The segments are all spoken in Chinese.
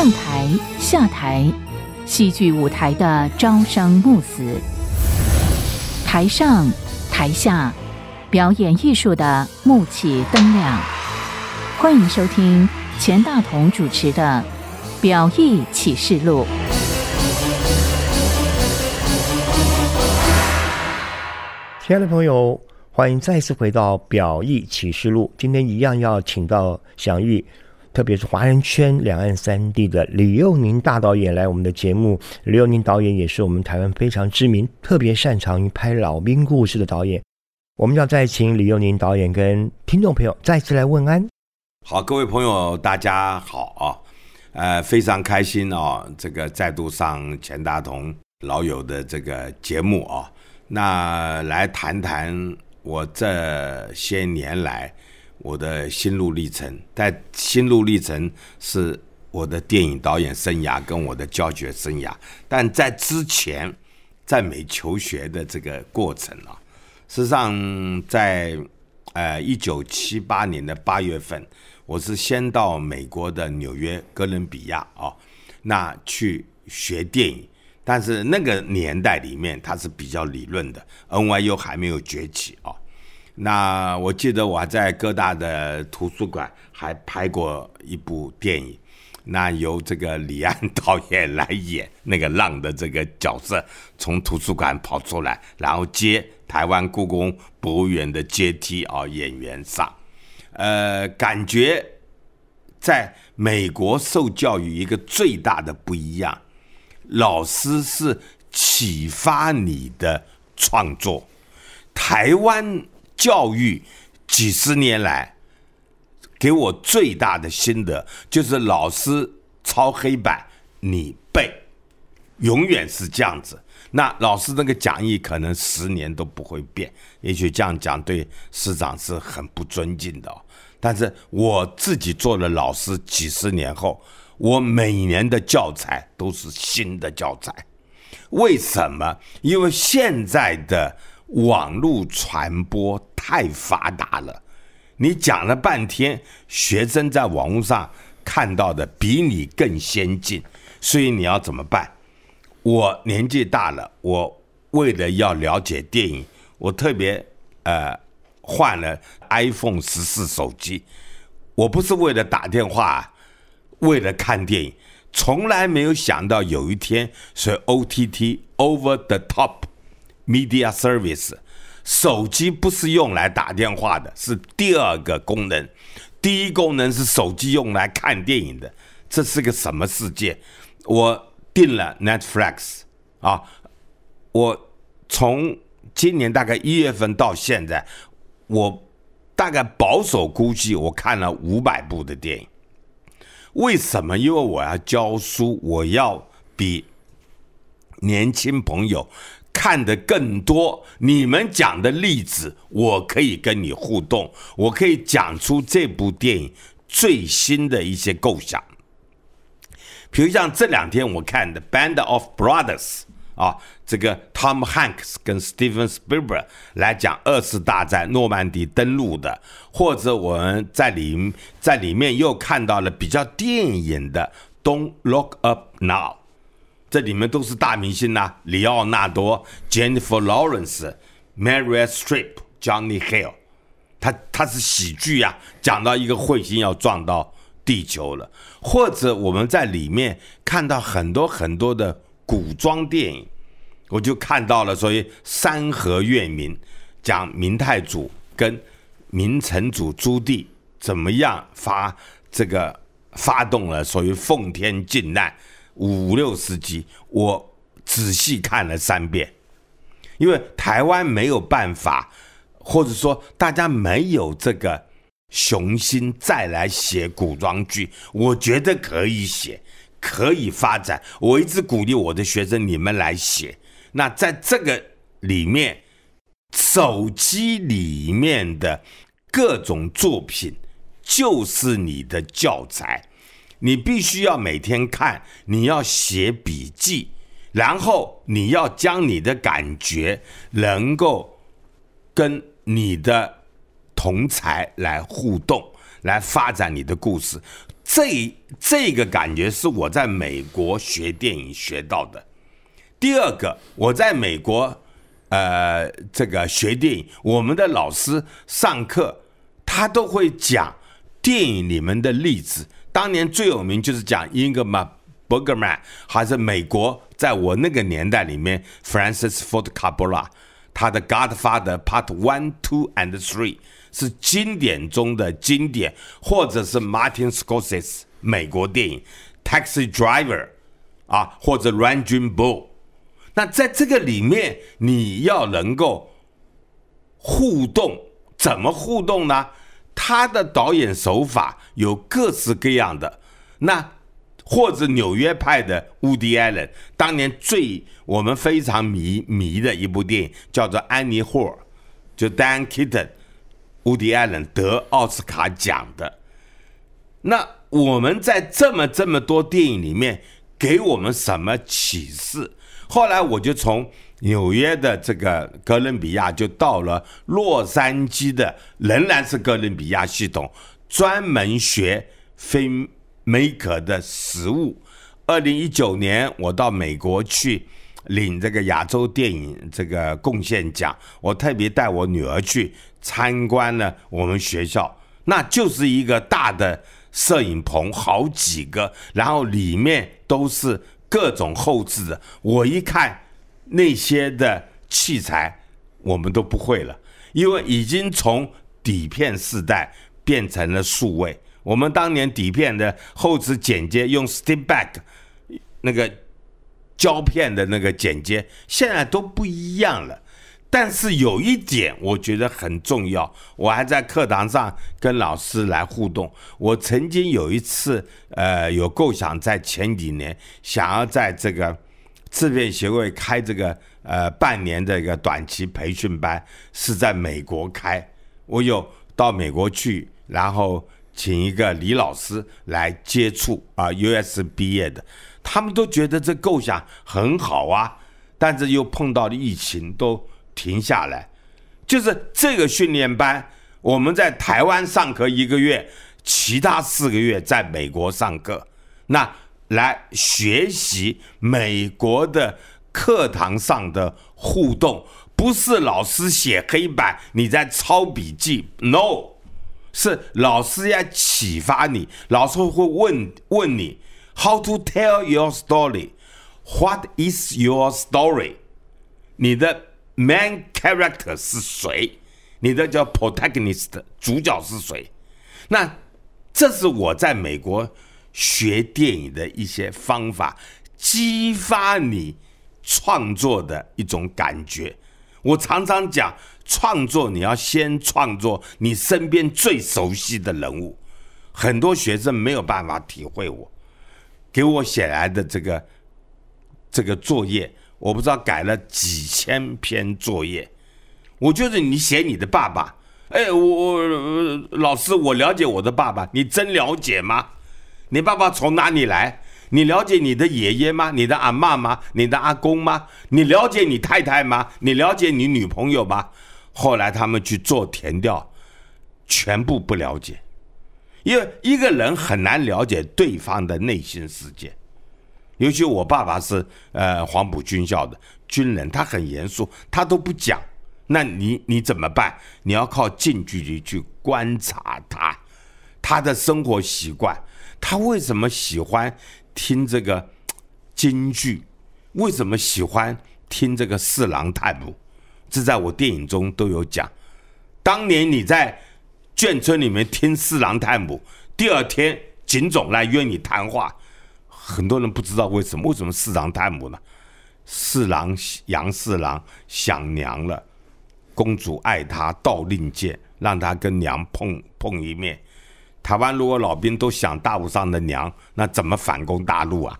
上台下台，戏剧舞台的朝生暮死；台上台下，表演艺术的暮起灯亮。欢迎收听钱大同主持的《表意启示录》。亲爱的朋友，欢迎再次回到《表意启示录》，今天一样要请到享誉。特别是华人圈、两岸三地的李幼宁大导演来我们的节目。李幼宁导演也是我们台湾非常知名、特别擅长于拍老兵故事的导演。我们要再请李幼宁导演跟听众朋友再次来问安。好，各位朋友，大家好啊！呃，非常开心哦，这个再度上钱大同老友的这个节目啊，那来谈谈我这些年来。我的心路历程，但心路历程是我的电影导演生涯跟我的教学生涯。但在之前，在美求学的这个过程啊，实际上在呃一九七八年的八月份，我是先到美国的纽约哥伦比亚啊，那去学电影。但是那个年代里面，它是比较理论的，NYU 还没有崛起啊。那我记得我在各大的图书馆还拍过一部电影，那由这个李安导演来演那个浪的这个角色，从图书馆跑出来，然后接台湾故宫博物院的阶梯啊，演员上，呃，感觉在美国受教育一个最大的不一样，老师是启发你的创作，台湾。教育几十年来，给我最大的心得就是：老师抄黑板，你背，永远是这样子。那老师那个讲义可能十年都不会变，也许这样讲对师长是很不尊敬的。但是我自己做了老师几十年后，我每年的教材都是新的教材。为什么？因为现在的网络传播。太发达了，你讲了半天，学生在网络上看到的比你更先进，所以你要怎么办？我年纪大了，我为了要了解电影，我特别呃换了 iPhone 十四手机。我不是为了打电话，为了看电影，从来没有想到有一天是 OTT（Over the Top Media Service）。手机不是用来打电话的，是第二个功能。第一功能是手机用来看电影的。这是个什么世界？我订了 Netflix 啊！我从今年大概一月份到现在，我大概保守估计，我看了五百部的电影。为什么？因为我要教书，我要比年轻朋友。看的更多，你们讲的例子，我可以跟你互动，我可以讲出这部电影最新的一些构想。比如像这两天我看的《Band of Brothers》啊，这个 Tom Hanks 跟 Steven Spielberg 来讲二次大战诺曼底登陆的，或者我们在里在里面又看到了比较电影的《Don't Lock Up Now》。这里面都是大明星呐，里奥纳多、Jennifer Lawrence、Maria Stripp、Johnny Hill，他他是喜剧呀，讲到一个彗星要撞到地球了，或者我们在里面看到很多很多的古装电影，我就看到了所谓《山河月明》，讲明太祖跟明成祖朱棣怎么样发这个发动了所谓奉天靖难。五六世纪，我仔细看了三遍，因为台湾没有办法，或者说大家没有这个雄心再来写古装剧，我觉得可以写，可以发展。我一直鼓励我的学生，你们来写。那在这个里面，手机里面的各种作品就是你的教材。你必须要每天看，你要写笔记，然后你要将你的感觉能够跟你的同才来互动，来发展你的故事。这这个感觉是我在美国学电影学到的。第二个，我在美国，呃，这个学电影，我们的老师上课，他都会讲电影里面的例子。当年最有名就是讲英格玛·伯格曼，还是美国，在我那个年代里面，Francis Ford Coppola，他的《Godfather Part One, Two and Three》是经典中的经典，或者是 Martin Scorsese 美国电影《Taxi Driver》啊，或者《r a n g i n b l l 那在这个里面，你要能够互动，怎么互动呢？他的导演手法有各式各样的，那或者纽约派的乌迪·艾伦，当年最我们非常迷迷的一部电影叫做《安妮霍尔》，就 Dan Kiton、乌迪·艾伦得奥斯卡奖的。那我们在这么这么多电影里面，给我们什么启示？后来我就从纽约的这个哥伦比亚就到了洛杉矶的，仍然是哥伦比亚系统，专门学非美可的食物。二零一九年我到美国去领这个亚洲电影这个贡献奖，我特别带我女儿去参观了我们学校，那就是一个大的摄影棚，好几个，然后里面都是。各种后置的，我一看那些的器材，我们都不会了，因为已经从底片时代变成了数位。我们当年底片的后置剪接，用 step back 那个胶片的那个剪接，现在都不一样了。但是有一点我觉得很重要，我还在课堂上跟老师来互动。我曾经有一次，呃，有构想在前几年，想要在这个制片协会开这个呃半年这个短期培训班，是在美国开。我有到美国去，然后请一个李老师来接触啊，US 毕业的，他们都觉得这构想很好啊，但是又碰到了疫情都。停下来，就是这个训练班。我们在台湾上课一个月，其他四个月在美国上课。那来学习美国的课堂上的互动，不是老师写黑板你在抄笔记，no，是老师要启发你，老师会问问你 how to tell your story，what is your story，你的。Main character 是谁？你的叫 protagonist 主角是谁？那这是我在美国学电影的一些方法，激发你创作的一种感觉。我常常讲，创作你要先创作你身边最熟悉的人物。很多学生没有办法体会我给我写来的这个这个作业。我不知道改了几千篇作业，我就是你写你的爸爸。哎，我我老师，我了解我的爸爸，你真了解吗？你爸爸从哪里来？你了解你的爷爷吗？你的阿妈吗？你的阿公吗？你了解你太太吗？你了解你女朋友吗？后来他们去做填调，全部不了解，因为一个人很难了解对方的内心世界。尤其我爸爸是呃黄埔军校的军人，他很严肃，他都不讲，那你你怎么办？你要靠近距离去观察他，他的生活习惯，他为什么喜欢听这个 京剧？为什么喜欢听这个四郎探母？这在我电影中都有讲。当年你在眷村里面听四郎探母，第二天警总来约你谈话。很多人不知道为什么？为什么四郎探母呢？四郎杨四郎想娘了，公主爱他，倒令箭让他跟娘碰碰一面。台湾如果老兵都想大陆上的娘，那怎么反攻大陆啊？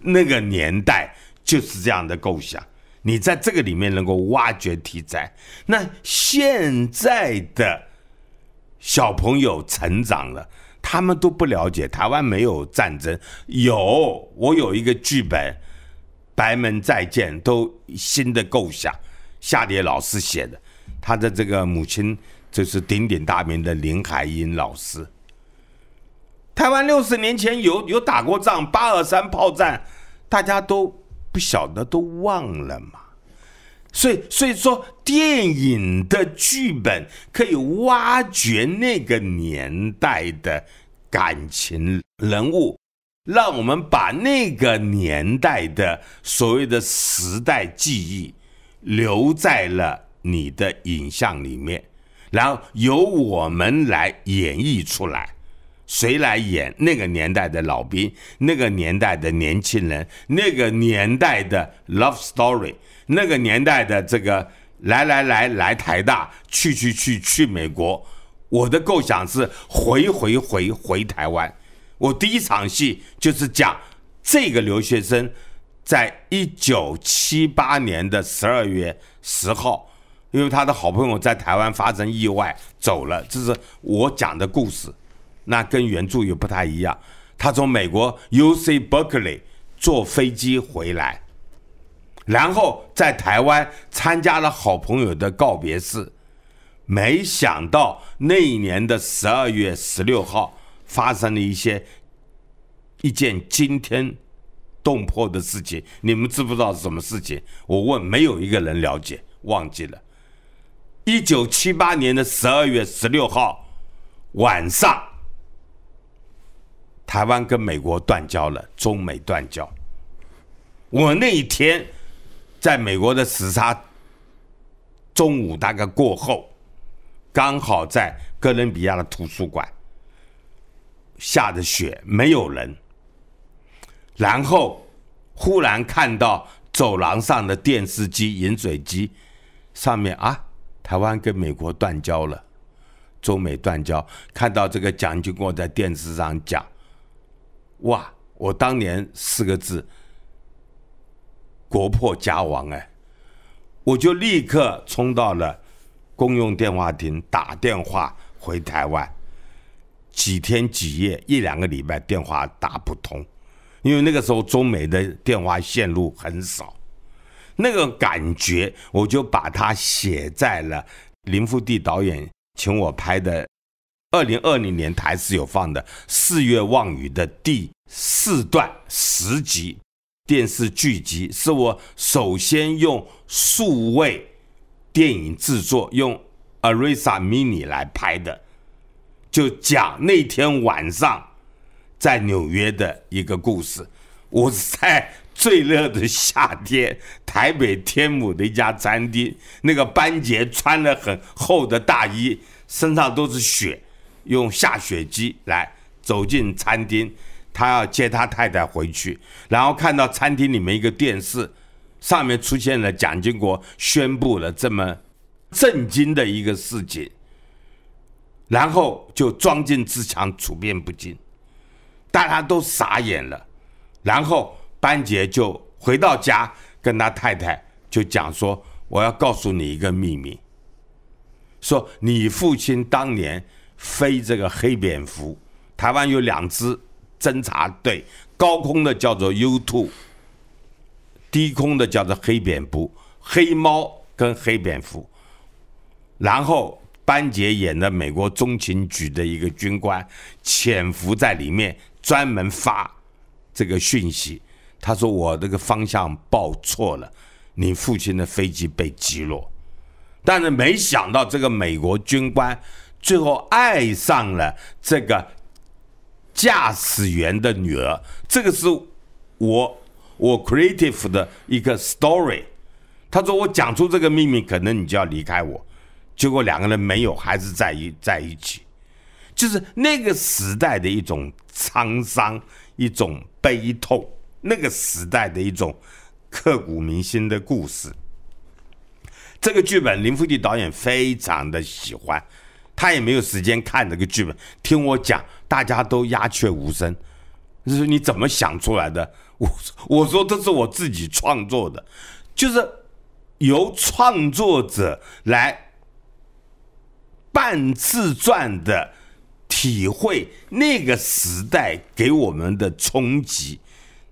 那个年代就是这样的构想。你在这个里面能够挖掘题材，那现在的小朋友成长了。他们都不了解，台湾没有战争。有，我有一个剧本，《白门再见》，都新的构想。夏蝶老师写的，他的这个母亲就是鼎鼎大名的林海音老师。台湾六十年前有有打过仗，八二三炮战，大家都不晓得，都忘了嘛。所以，所以说，电影的剧本可以挖掘那个年代的感情人物，让我们把那个年代的所谓的时代记忆留在了你的影像里面，然后由我们来演绎出来。谁来演那个年代的老兵？那个年代的年轻人？那个年代的 Love Story？那个年代的这个来来来来台大，去去去去美国？我的构想是回回回回台湾。我第一场戏就是讲这个留学生，在一九七八年的十二月十号，因为他的好朋友在台湾发生意外走了，这是我讲的故事。那跟原著也不太一样。他从美国 U C Berkeley 坐飞机回来，然后在台湾参加了好朋友的告别式。没想到那一年的十二月十六号发生了一些一件惊天动魄的事情。你们知不知道是什么事情？我问，没有一个人了解，忘记了。一九七八年的十二月十六号晚上。台湾跟美国断交了，中美断交。我那一天在美国的时差，中午大概过后，刚好在哥伦比亚的图书馆，下着雪没有人，然后忽然看到走廊上的电视机饮水机上面啊，台湾跟美国断交了，中美断交，看到这个蒋经国在电视上讲。哇！我当年四个字，国破家亡哎，我就立刻冲到了公用电话亭打电话回台湾，几天几夜一两个礼拜电话打不通，因为那个时候中美的电话线路很少，那个感觉我就把它写在了林富地导演请我拍的。二零二零年台是有放的《四月望雨》的第四段十集电视剧集，是我首先用数位电影制作用 a r i s a Mini 来拍的，就讲那天晚上在纽约的一个故事。我在最热的夏天，台北天母的一家餐厅，那个班杰穿了很厚的大衣，身上都是雪。用下雪机来走进餐厅，他要接他太太回去，然后看到餐厅里面一个电视上面出现了蒋经国，宣布了这么震惊的一个事情，然后就装进自强处变不惊，大家都傻眼了。然后班杰就回到家跟他太太就讲说：“我要告诉你一个秘密，说你父亲当年。”飞这个黑蝙蝠，台湾有两支侦察队，高空的叫做 U two，低空的叫做黑蝙蝠、黑猫跟黑蝙蝠。然后班杰演的美国中情局的一个军官，潜伏在里面，专门发这个讯息。他说：“我这个方向报错了，你父亲的飞机被击落。”但是没想到这个美国军官。最后爱上了这个驾驶员的女儿，这个是我我 creative 的一个 story。他说：“我讲出这个秘密，可能你就要离开我。”结果两个人没有，还是在一在一起。就是那个时代的一种沧桑，一种悲痛，那个时代的一种刻骨铭心的故事。这个剧本，林福地导演非常的喜欢。他也没有时间看这个剧本，听我讲，大家都鸦雀无声。就是你怎么想出来的？我我说这是我自己创作的，就是由创作者来半自传的体会那个时代给我们的冲击，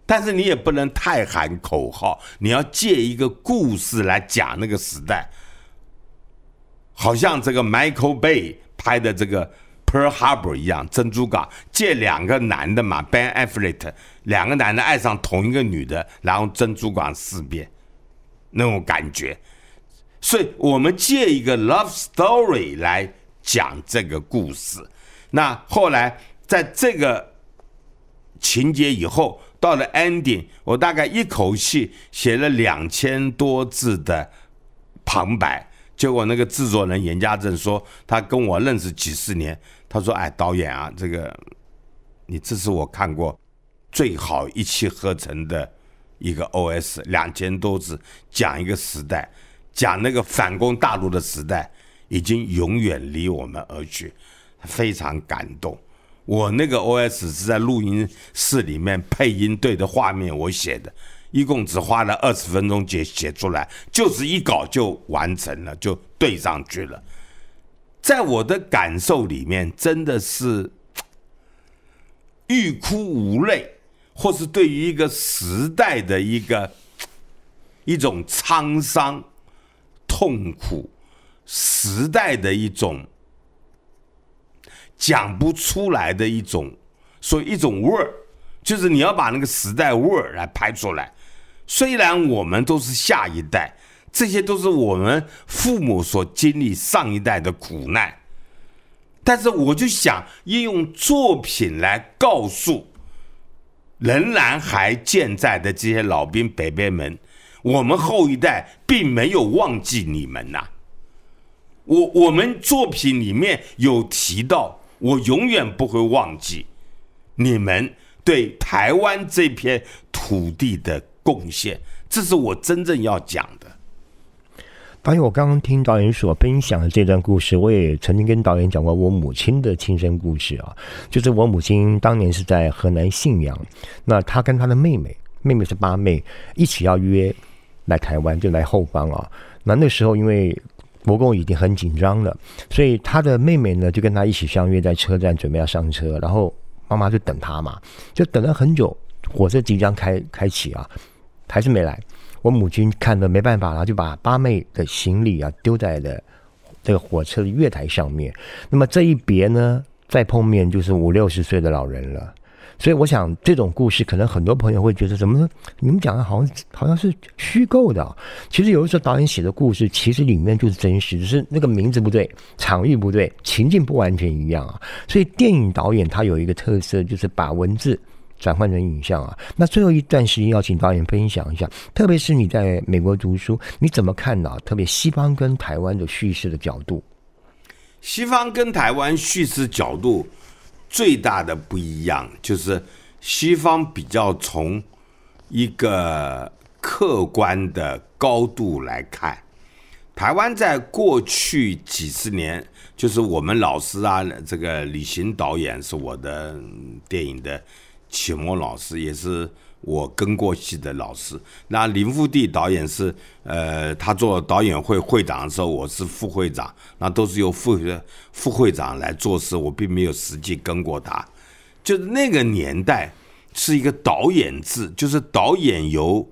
但是你也不能太喊口号，你要借一个故事来讲那个时代。好像这个 Michael Bay 拍的这个 Pearl Harbor 一样，珍珠港借两个男的嘛，Ben Affleck 两个男的爱上同一个女的，然后珍珠港事变那种感觉。所以我们借一个 Love Story 来讲这个故事。那后来在这个情节以后，到了 ending，我大概一口气写了两千多字的旁白。结果那个制作人严家正说，他跟我认识几十年，他说：“哎，导演啊，这个，你这是我看过最好一气呵成的一个 OS，两千多字，讲一个时代，讲那个反攻大陆的时代已经永远离我们而去，非常感动。”我那个 OS 是在录音室里面配音对的画面我写的。一共只花了二十分钟写写出来，就是一稿就完成了，就对上去了。在我的感受里面，真的是欲哭无泪，或是对于一个时代的一个一种沧桑、痛苦、时代的一种讲不出来的一种，说一种味儿，就是你要把那个时代味儿来拍出来。虽然我们都是下一代，这些都是我们父母所经历上一代的苦难，但是我就想应用作品来告诉仍然还健在的这些老兵北北们，我们后一代并没有忘记你们呐。我我们作品里面有提到，我永远不会忘记你们对台湾这片土地的。贡献，这是我真正要讲的。导演，我刚刚听导演所分享的这段故事，我也曾经跟导演讲过我母亲的亲身故事啊，就是我母亲当年是在河南信阳，那她跟她的妹妹，妹妹是八妹，一起要约来台湾，就来后方啊。那那时候因为国共已经很紧张了，所以她的妹妹呢就跟她一起相约在车站准备要上车，然后妈妈就等她嘛，就等了很久，火车即将开开启啊。还是没来，我母亲看着没办法了，就把八妹的行李啊丢在了这个火车的月台上面。那么这一别呢，再碰面就是五六十岁的老人了。所以我想，这种故事可能很多朋友会觉得，怎么你们讲的好像好像是虚构的？其实有的时候导演写的故事，其实里面就是真实，只是那个名字不对，场域不对，情境不完全一样啊。所以电影导演他有一个特色，就是把文字。转换成影像啊！那最后一段时间要请导演分享一下，特别是你在美国读书，你怎么看呢？特别西方跟台湾的叙事的角度，西方跟台湾叙事角度最大的不一样就是西方比较从一个客观的高度来看，台湾在过去几十年，就是我们老师啊，这个李行导演是我的电影的。启蒙老师也是我跟过去的老师。那林富地导演是，呃，他做导演会会长的时候，我是副会长。那都是由副副会长来做事，我并没有实际跟过他。就是那个年代是一个导演制，就是导演由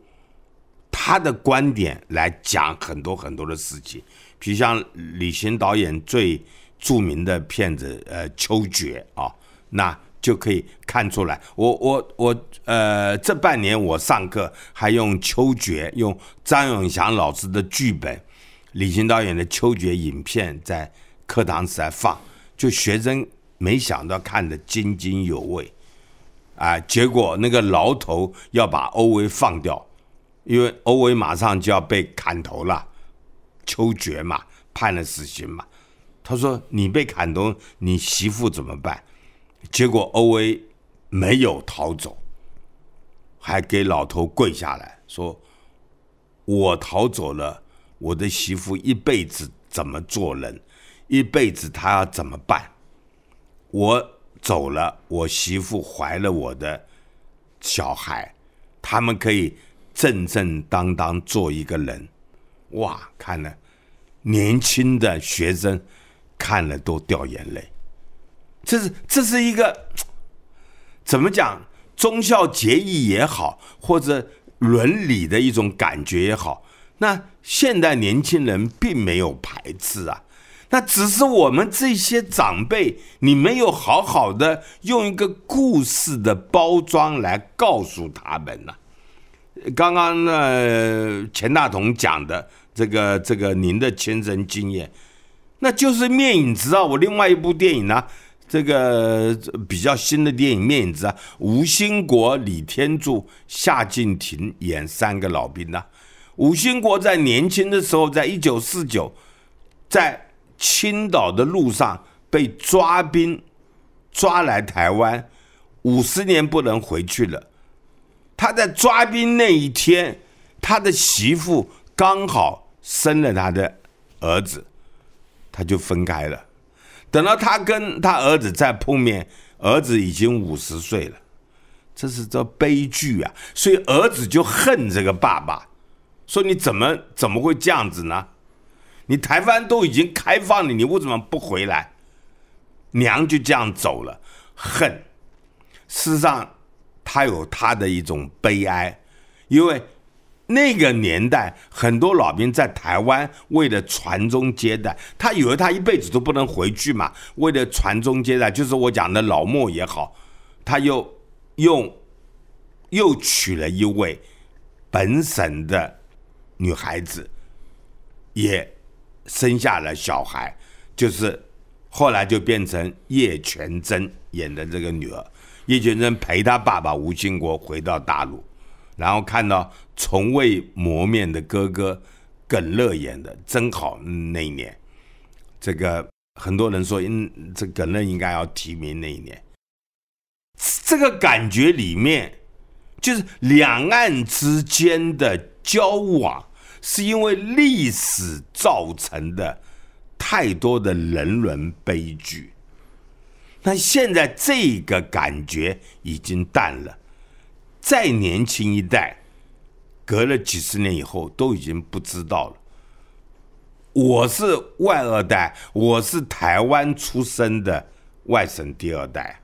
他的观点来讲很多很多的事情。比如像李行导演最著名的片子，呃，《秋决》啊，那。就可以看出来，我我我，呃，这半年我上课还用《秋决》，用张永祥老师的剧本，李行导演的《秋决》影片在课堂上放，就学生没想到看得津津有味，啊，结果那个牢头要把欧维放掉，因为欧维马上就要被砍头了，《秋决》嘛，判了死刑嘛，他说：“你被砍头，你媳妇怎么办？”结果 O A 没有逃走，还给老头跪下来，说：“我逃走了，我的媳妇一辈子怎么做人，一辈子她要怎么办？我走了，我媳妇怀了我的小孩，他们可以正正当当做一个人。”哇，看了年轻的学生看了都掉眼泪。这是这是一个怎么讲忠孝节义也好，或者伦理的一种感觉也好，那现代年轻人并没有排斥啊，那只是我们这些长辈，你没有好好的用一个故事的包装来告诉他们了。刚刚呢，钱大同讲的这个这个您的亲身经验，那就是《面影知啊，我另外一部电影呢。这个比较新的电影《面子》啊，吴兴国、李天柱、夏静婷演三个老兵啊。吴兴国在年轻的时候，在一九四九，在青岛的路上被抓兵，抓来台湾，五十年不能回去了。他在抓兵那一天，他的媳妇刚好生了他的儿子，他就分开了。等到他跟他儿子再碰面，儿子已经五十岁了，这是这悲剧啊！所以儿子就恨这个爸爸，说你怎么怎么会这样子呢？你台湾都已经开放了，你为什么不回来？娘就这样走了，恨。事实上，他有他的一种悲哀，因为。那个年代，很多老兵在台湾，为了传宗接代，他以为他一辈子都不能回去嘛。为了传宗接代，就是我讲的老莫也好，他又用又娶了一位本省的女孩子，也生下了小孩，就是后来就变成叶全真演的这个女儿。叶全真陪他爸爸吴兴国回到大陆。然后看到从未磨面的哥哥耿乐演的真好那一年，这个很多人说应这耿乐应该要提名那一年，这个感觉里面就是两岸之间的交往是因为历史造成的太多的人伦悲剧，那现在这个感觉已经淡了。再年轻一代，隔了几十年以后，都已经不知道了。我是外二代，我是台湾出生的外省第二代，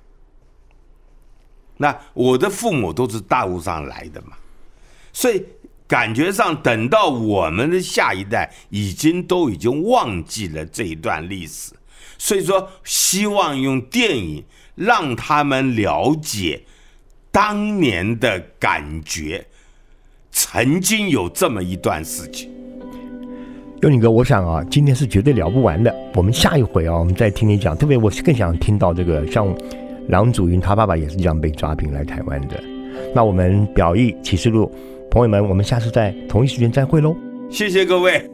那我的父母都是大陆上来的嘛，所以感觉上，等到我们的下一代，已经都已经忘记了这一段历史。所以说，希望用电影让他们了解。当年的感觉，曾经有这么一段事情。幽灵哥，我想啊，今天是绝对聊不完的。我们下一回啊，我们再听你讲。特别，我更想听到这个，像郎祖云他爸爸也是这样被抓兵来台湾的。那我们表意启示录朋友们，我们下次在同一时间再会喽。谢谢各位。